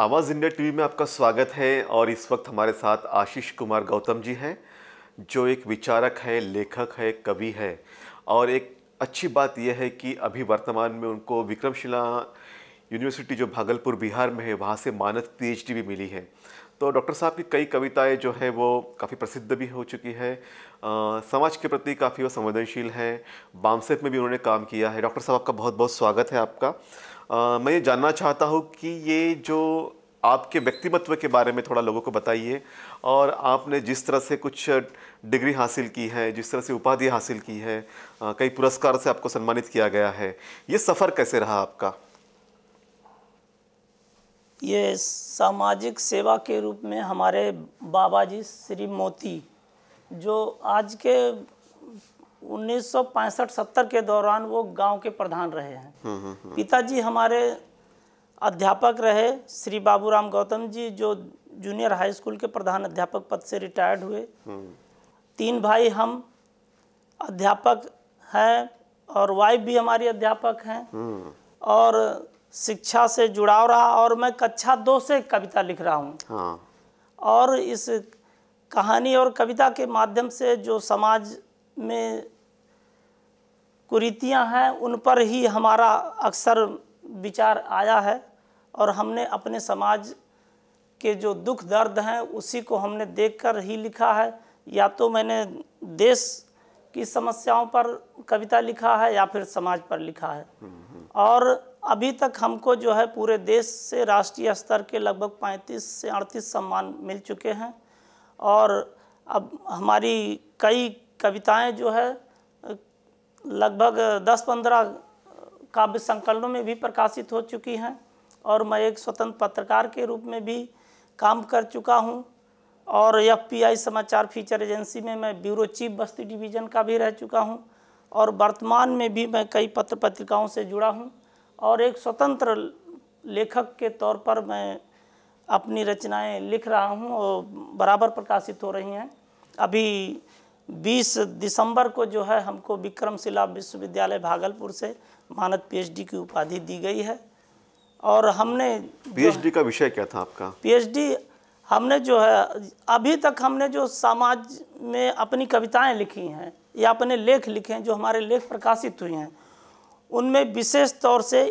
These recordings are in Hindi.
आवाज़ इंडिया टीवी में आपका स्वागत है और इस वक्त हमारे साथ आशीष कुमार गौतम जी हैं जो एक विचारक है लेखक है कवि है और एक अच्छी बात यह है कि अभी वर्तमान में उनको विक्रमशिला यूनिवर्सिटी जो भागलपुर बिहार में है वहाँ से मानद पीएचडी भी मिली है तो डॉक्टर साहब की कई कविताएं जो है वो काफ़ी प्रसिद्ध भी हो चुकी है आ, समाज के प्रति काफ़ी वो संवेदनशील हैं बामसेप में भी उन्होंने काम किया है डॉक्टर साहब आपका बहुत बहुत स्वागत है आपका मैं ये जानना चाहता हूँ कि ये जो आपके व्यक्तिमत्व के बारे में थोड़ा लोगों को बताइए और आपने जिस तरह से कुछ डिग्री हासिल की है जिस तरह से उपाधि हासिल की है कई पुरस्कार से आपको सम्मानित किया गया है ये सफ़र कैसे रहा आपका ये सामाजिक सेवा के रूप में हमारे बाबा जी श्री मोती जो आज के उन्नीस सौ के दौरान वो गांव के प्रधान रहे हैं हम्म, हम्म, हम्म। पिताजी हमारे अध्यापक रहे श्री बाबूराम गौतम जी जो जूनियर हाई स्कूल के प्रधान अध्यापक पद से रिटायर्ड हुए तीन भाई हम अध्यापक हैं और वाइफ भी हमारी अध्यापक हैं और शिक्षा से जुड़ाव रहा और मैं कक्षा दो से कविता लिख रहा हूँ हाँ। और इस कहानी और कविता के माध्यम से जो समाज में कुरीतियाँ हैं उन पर ही हमारा अक्सर विचार आया है और हमने अपने समाज के जो दुख दर्द हैं उसी को हमने देखकर ही लिखा है या तो मैंने देश की समस्याओं पर कविता लिखा है या फिर समाज पर लिखा है और अभी तक हमको जो है पूरे देश से राष्ट्रीय स्तर के लगभग 35 से 38 सम्मान मिल चुके हैं और अब हमारी कई कविताएं जो है लगभग 10-15 काव्य संकलनों में भी प्रकाशित हो चुकी हैं और मैं एक स्वतंत्र पत्रकार के रूप में भी काम कर चुका हूं और एफ समाचार फीचर एजेंसी में मैं ब्यूरो चीफ बस्ती डिवीज़न का भी रह चुका हूँ और वर्तमान में भी मैं कई पत्र पत्रिकाओं से जुड़ा हूँ और एक स्वतंत्र लेखक के तौर पर मैं अपनी रचनाएं लिख रहा हूँ और बराबर प्रकाशित हो रही हैं अभी 20 दिसंबर को जो है हमको विक्रमशिला विश्वविद्यालय भागलपुर से मानद पीएचडी की उपाधि दी गई है और हमने पीएचडी का विषय क्या था आपका पीएचडी हमने जो है अभी तक हमने जो समाज में अपनी कविताएं लिखी हैं या अपने लेख लिखे हैं जो हमारे लेख प्रकाशित हुए हैं उनमें विशेष तौर से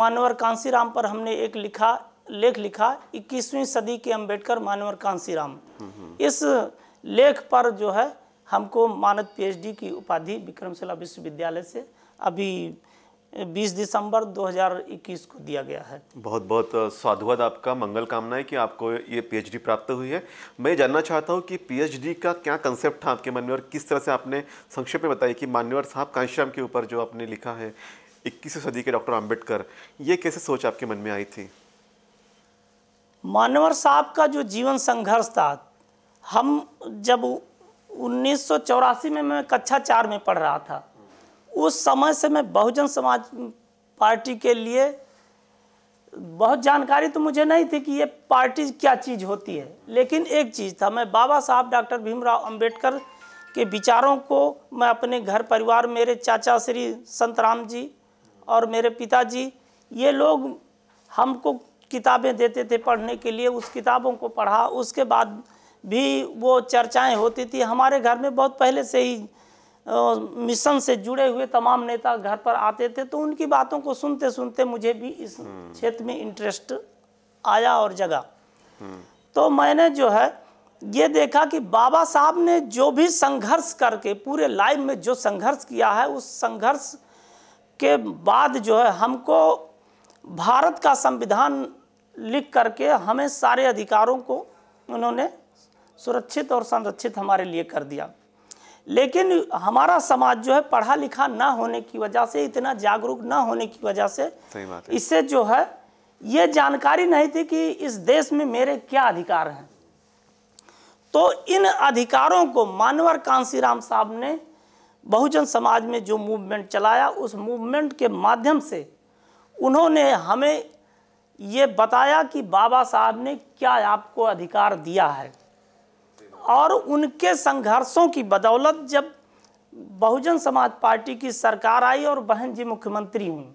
मानवर कांसीराम पर हमने एक लिखा लेख लिखा 21वीं सदी के अंबेडकर मानवर कांसीराम हम्म, हम्म। इस लेख पर जो है हमको मानद पीएचडी की उपाधि विक्रमशिला विश्वविद्यालय से अभी 20 दिसंबर 2021 को दिया गया है बहुत बहुत साधुवाद आपका मंगल कामना है कि आपको ये पीएचडी प्राप्त हुई है मैं जानना चाहता हूँ कि पीएचडी का क्या कंसेप्ट था आपके मन में और किस तरह से आपने संक्षेप में बताया कि मान्यवर साहब कांश्याम के ऊपर जो आपने लिखा है इक्कीसवीं सदी के डॉक्टर आम्बेडकर ये कैसे सोच आपके मन में आई थी मानवर साहब का जो जीवन संघर्ष था हम जब उन्नीस में मैं कक्षा चार में पढ़ रहा था उस समय से मैं बहुजन समाज पार्टी के लिए बहुत जानकारी तो मुझे नहीं थी कि ये पार्टी क्या चीज़ होती है लेकिन एक चीज़ था मैं बाबा साहब डॉक्टर भीमराव अंबेडकर के विचारों को मैं अपने घर परिवार मेरे चाचा श्री संत राम जी और मेरे पिताजी ये लोग हमको किताबें देते थे पढ़ने के लिए उस किताबों को पढ़ा उसके बाद भी वो चर्चाएं होती थी हमारे घर में बहुत पहले से ही मिशन से जुड़े हुए तमाम नेता घर पर आते थे तो उनकी बातों को सुनते सुनते मुझे भी इस हम्म। क्षेत्र में इंटरेस्ट आया और जगा हम्म। तो मैंने जो है ये देखा कि बाबा साहब ने जो भी संघर्ष करके पूरे लाइफ में जो संघर्ष किया है उस संघर्ष के बाद जो है हमको भारत का संविधान लिख करके हमें सारे अधिकारों को उन्होंने सुरक्षित और संरक्षित हमारे लिए कर दिया लेकिन हमारा समाज जो है पढ़ा लिखा ना होने की वजह से इतना जागरूक ना होने की वजह से इससे जो है ये जानकारी नहीं थी कि इस देश में मेरे क्या अधिकार हैं तो इन अधिकारों को मानवर कांसी राम साहब ने बहुजन समाज में जो मूवमेंट चलाया उस मूवमेंट के माध्यम से उन्होंने हमें ये बताया कि बाबा साहब ने क्या आपको अधिकार दिया है और उनके संघर्षों की बदौलत जब बहुजन समाज पार्टी की सरकार आई और बहन जी मुख्यमंत्री हुई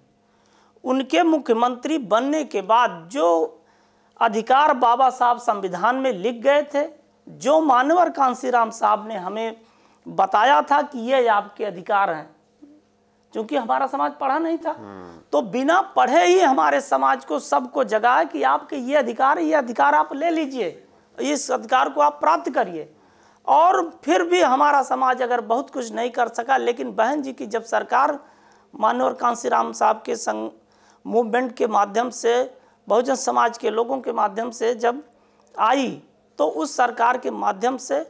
उनके मुख्यमंत्री बनने के बाद जो अधिकार बाबा साहब संविधान में लिख गए थे जो मानवर कांसीराम साहब ने हमें बताया था कि ये आपके अधिकार हैं क्योंकि हमारा समाज पढ़ा नहीं था हम्म। तो बिना पढ़े ही हमारे समाज को सबको जगाया कि आपके ये अधिकार ये अधिकार आप ले लीजिए इस अधिकार को आप प्राप्त करिए और फिर भी हमारा समाज अगर बहुत कुछ नहीं कर सका लेकिन बहन जी की जब सरकार मानवर कांसी राम साहब के संग मूवमेंट के माध्यम से बहुजन समाज के लोगों के माध्यम से जब आई तो उस सरकार के माध्यम से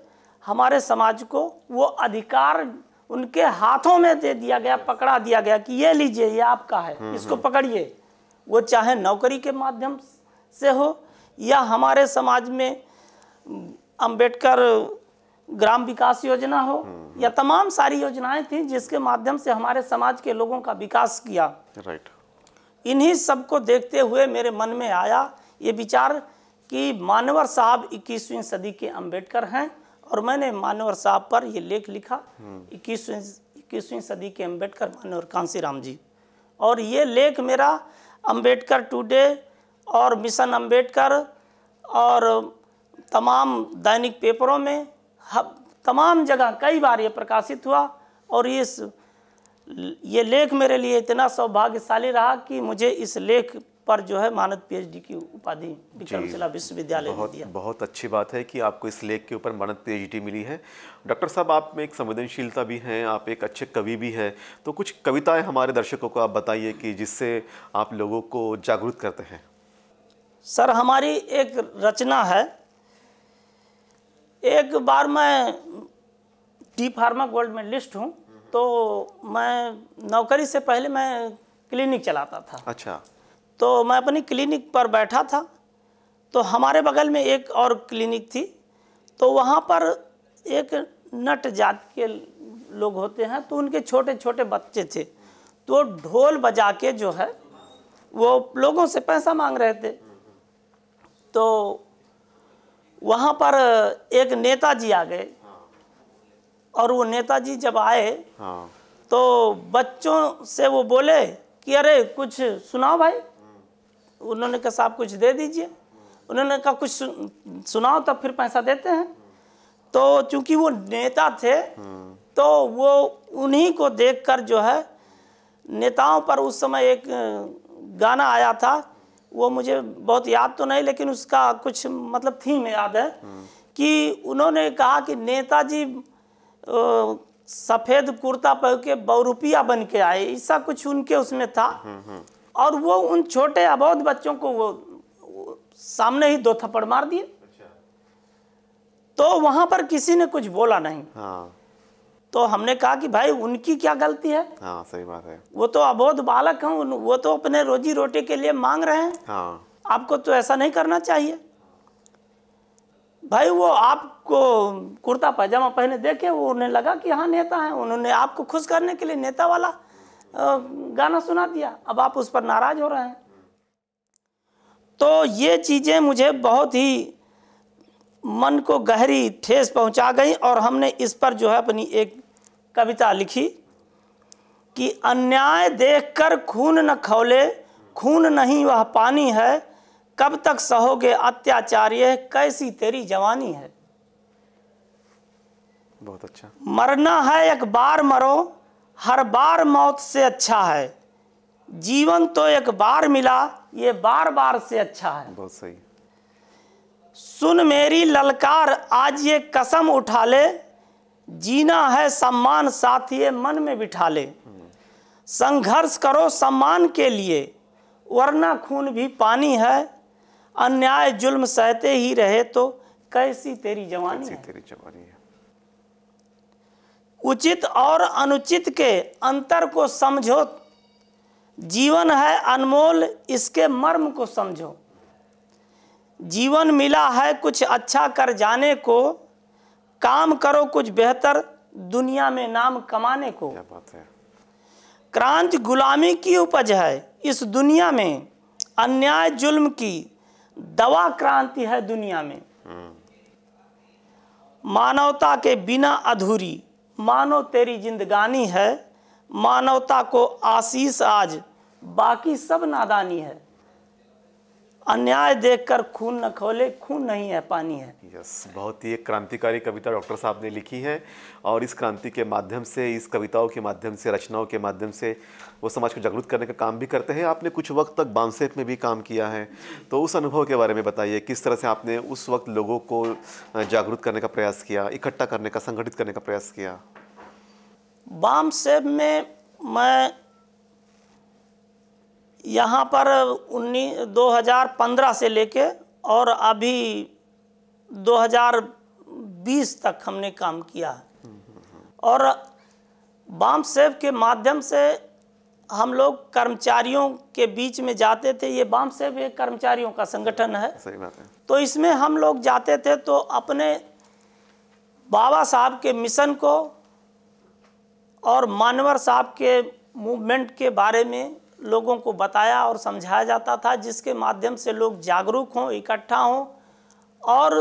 हमारे समाज को वो अधिकार उनके हाथों में दे दिया गया पकड़ा दिया गया कि ये लीजिए ये आपका है हम्म, इसको हम्म। पकड़िए वो चाहे नौकरी के माध्यम से हो या हमारे समाज में अंबेडकर ग्राम विकास योजना हो या तमाम सारी योजनाएं थी जिसके माध्यम से हमारे समाज के लोगों का विकास किया राइट इन्हीं सब को देखते हुए मेरे मन में आया ये विचार कि मानवर साहब 21वीं सदी के अंबेडकर हैं और मैंने मानवर साहब पर यह लेख लिखा 21वीं 21वीं सदी के अंबेडकर मानवर कांसीराम जी और ये लेख मेरा अंबेडकर टुडे और मिशन अंबेडकर और तमाम दैनिक पेपरों में तमाम जगह कई बार ये प्रकाशित हुआ और इस ये लेख मेरे लिए इतना सौभाग्यशाली रहा कि मुझे इस लेख पर जो है मानद पीएचडी की उपाधि विक्रमशिला विश्वविद्यालय बहुत, दिया बहुत अच्छी बात है कि आपको इस लेख के ऊपर मानद पीएचडी मिली है डॉक्टर साहब आप में एक संवेदनशीलता भी हैं आप एक अच्छे कवि भी हैं तो कुछ कविताएं हमारे दर्शकों को आप बताइए कि जिससे आप लोगों को जागरूक करते हैं सर हमारी एक रचना है एक बार मैं टी फार्मा गोल्ड मेडलिस्ट हूँ तो मैं नौकरी से पहले मैं क्लिनिक चलाता था अच्छा तो मैं अपनी क्लिनिक पर बैठा था तो हमारे बगल में एक और क्लिनिक थी तो वहाँ पर एक नट जात के लोग होते हैं तो उनके छोटे छोटे बच्चे थे तो ढोल बजा के जो है वो लोगों से पैसा मांग रहे थे तो वहाँ पर एक नेताजी आ गए हाँ। और वो नेताजी जब आए हाँ। तो बच्चों से वो बोले कि अरे कुछ सुनाओ भाई हाँ। उन्होंने कहा साहब कुछ दे दीजिए उन्होंने कहा कुछ सुनाओ तब फिर पैसा देते हैं तो चूंकि वो नेता थे तो वो उन्हीं को देखकर जो है नेताओं पर उस समय एक गाना आया था वो मुझे बहुत याद तो नहीं लेकिन उसका कुछ मतलब थीम याद है कि उन्होंने कहा कि नेताजी सफ़ेद कुर्ता पह के बौरूपिया बन के आए ऐसा कुछ उनके उसमें था और वो उन छोटे अबौध बच्चों को वो सामने ही दो थप्पड़ मार दिए अच्छा। तो वहां पर किसी ने कुछ बोला नहीं हाँ। तो हमने कहा कि भाई उनकी क्या गलती है हाँ सही बात है वो तो अबोध बालक हैं वो तो अपने रोजी रोटी के लिए मांग रहे हैं हाँ आपको तो ऐसा नहीं करना चाहिए भाई वो आपको कुर्ता पैजामा पहने देखे वो उन्हें लगा कि हाँ नेता है उन्होंने आपको खुश करने के लिए नेता वाला गाना सुना दिया अब आप उस पर नाराज हो रहे हैं तो ये चीज़ें मुझे बहुत ही मन को गहरी ठेस पहुंचा गई और हमने इस पर जो है अपनी एक कविता लिखी कि अन्याय देखकर खून न खौले खून नहीं वह पानी है कब तक सहोगे अत्याचार्य कैसी तेरी जवानी है बहुत अच्छा मरना है एक बार मरो हर बार मौत से अच्छा है जीवन तो एक बार मिला ये बार बार से अच्छा है बहुत सही सुन मेरी ललकार आज ये कसम उठा ले जीना है सम्मान साथ ये मन में बिठा ले संघर्ष करो सम्मान के लिए वरना खून भी पानी है अन्याय जुल्म सहते ही रहे तो कैसी तेरी जवानी कैसी है? तेरी जवानी है उचित और अनुचित के अंतर को समझो जीवन है अनमोल इसके मर्म को समझो जीवन मिला है कुछ अच्छा कर जाने को काम करो कुछ बेहतर दुनिया में नाम कमाने को क्या बात है क्रांति गुलामी की उपज है इस दुनिया में अन्याय जुल्म की दवा क्रांति है दुनिया में मानवता के बिना अधूरी मानो तेरी जिंदगानी है मानवता को आशीष आज बाकी सब नादानी है अन्याय देखकर खून न खोले खून नहीं है पानी है यस yes, बहुत ही एक क्रांतिकारी कविता डॉक्टर साहब ने लिखी है और इस क्रांति के माध्यम से इस कविताओं के माध्यम से रचनाओं के माध्यम से वो समाज को जागरूक करने का काम भी करते हैं आपने कुछ वक्त तक बांसेप में भी काम किया है तो उस अनुभव के बारे में बताइए किस तरह से आपने उस वक्त लोगों को जागरूक करने का प्रयास किया इकट्ठा करने का संगठित करने का प्रयास किया बामसेब में मैं यहाँ पर उन्नीस दो हजार पंद्रह से लेके और अभी 2020 तक हमने काम किया है और बाम सेव के माध्यम से हम लोग कर्मचारियों के बीच में जाते थे ये बाम सेव एक कर्मचारियों का संगठन है सही बात है तो इसमें हम लोग जाते थे तो अपने बाबा साहब के मिशन को और मानवर साहब के मूवमेंट के बारे में लोगों को बताया और समझाया जाता था जिसके माध्यम से लोग जागरूक हों इकट्ठा हों और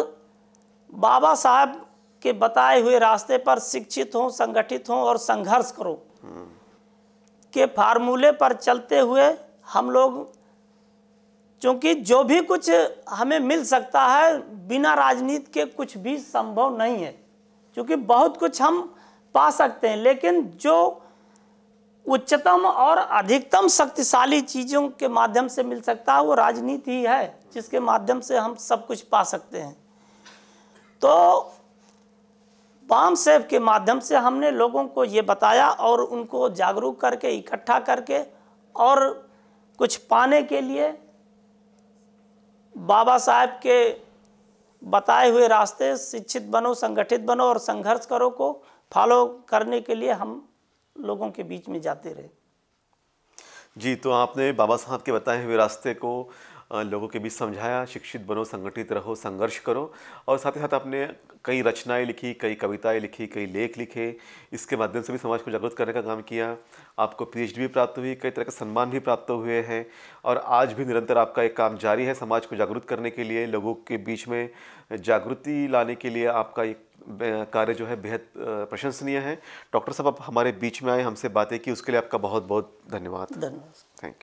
बाबा साहब के बताए हुए रास्ते पर शिक्षित हों संगठित हों और संघर्ष करो के फार्मूले पर चलते हुए हम लोग क्योंकि जो भी कुछ हमें मिल सकता है बिना राजनीति के कुछ भी संभव नहीं है क्योंकि बहुत कुछ हम पा सकते हैं लेकिन जो उच्चतम और अधिकतम शक्तिशाली चीज़ों के माध्यम से मिल सकता है वो राजनीति ही है जिसके माध्यम से हम सब कुछ पा सकते हैं तो बाम सेफ के माध्यम से हमने लोगों को ये बताया और उनको जागरूक करके इकट्ठा करके और कुछ पाने के लिए बाबा साहब के बताए हुए रास्ते शिक्षित बनो संगठित बनो और संघर्ष करो को फॉलो करने के लिए हम लोगों के बीच में जाते रहे जी तो आपने बाबा साहब के बताए हुए रास्ते को लोगों के बीच समझाया शिक्षित बनो संगठित रहो संघर्ष करो और साथ ही साथ आपने कई रचनाएं लिखी कई कविताएं लिखी कई लेख लिखे इसके माध्यम से भी समाज को जागरूक करने का काम किया आपको पीएचडी भी प्राप्त हुई कई तरह के सम्मान भी प्राप्त हुए हैं और आज भी निरंतर आपका एक काम जारी है समाज को जागरूक करने के लिए लोगों के बीच में जागृति लाने के लिए आपका एक कार्य जो है बेहद प्रशंसनीय है डॉक्टर साहब आप हमारे बीच में आए हमसे बातें की उसके लिए आपका बहुत बहुत धन्यवाद धन्यवाद थैंक यू